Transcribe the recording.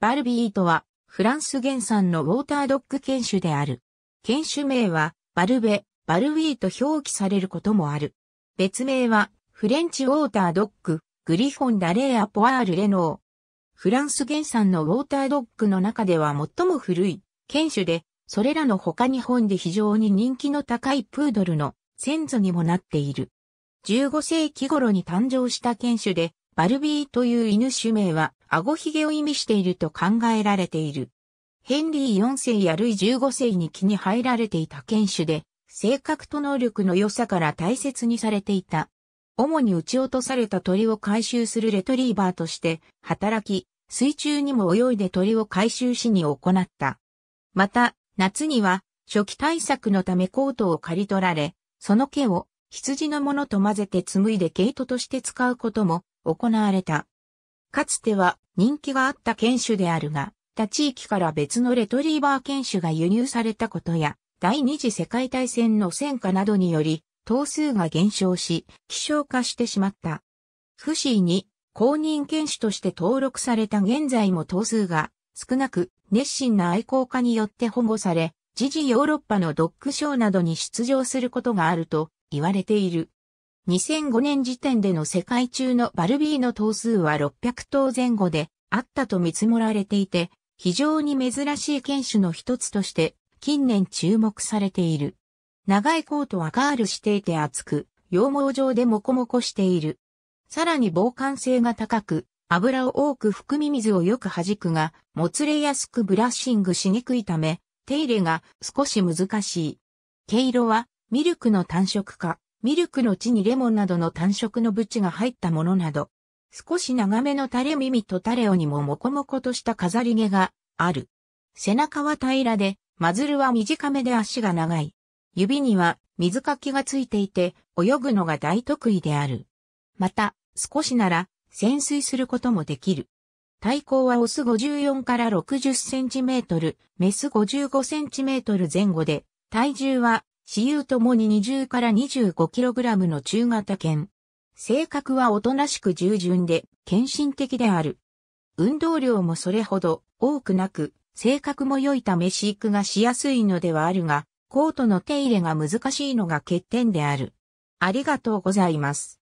バルビーとは、フランス原産のウォータードッグ犬種である。犬種名は、バルベ、バルウィーと表記されることもある。別名は、フレンチウォータードッグ、グリフォンダレーアポアールレノー。フランス原産のウォータードッグの中では最も古い犬種で、それらの他日本で非常に人気の高いプードルの先祖にもなっている。15世紀頃に誕生した犬種で、バルビーという犬種名は、顎ひげを意味していると考えられている。ヘンリー4世やルイ15世に気に入られていた犬種で、性格と能力の良さから大切にされていた。主に撃ち落とされた鳥を回収するレトリーバーとして働き、水中にも泳いで鳥を回収しに行った。また、夏には初期対策のためコートを刈り取られ、その毛を羊のものと混ぜて紡いで毛糸として使うことも行われた。かつては人気があった犬種であるが、他地域から別のレトリーバー犬種が輸入されたことや、第二次世界大戦の戦火などにより、頭数が減少し、希少化してしまった。フシーに公認犬種として登録された現在も頭数が少なく、熱心な愛好家によって保護され、時事ヨーロッパのドッグショーなどに出場することがあると言われている。2005年時点での世界中のバルビーの頭数は600頭前後であったと見積もられていて、非常に珍しい犬種の一つとして近年注目されている。長いコートはガールしていて厚く、羊毛状でモコモコしている。さらに防寒性が高く、油を多く含み水をよく弾くが、もつれやすくブラッシングしにくいため、手入れが少し難しい。毛色はミルクの単色化、ミルクの地にレモンなどの単色のブチが入ったものなど、少し長めのタレ耳とタレオにもモコモコとした飾り毛がある。背中は平らで、マズルは短めで足が長い。指には水かきがついていて、泳ぐのが大得意である。また、少しなら潜水することもできる。体高はオス54から60センチメートル、メス55センチメートル前後で、体重は私有ともに20から 25kg の中型犬。性格はおとなしく従順で、献身的である。運動量もそれほど多くなく、性格も良いため飼育がしやすいのではあるが、コートの手入れが難しいのが欠点である。ありがとうございます。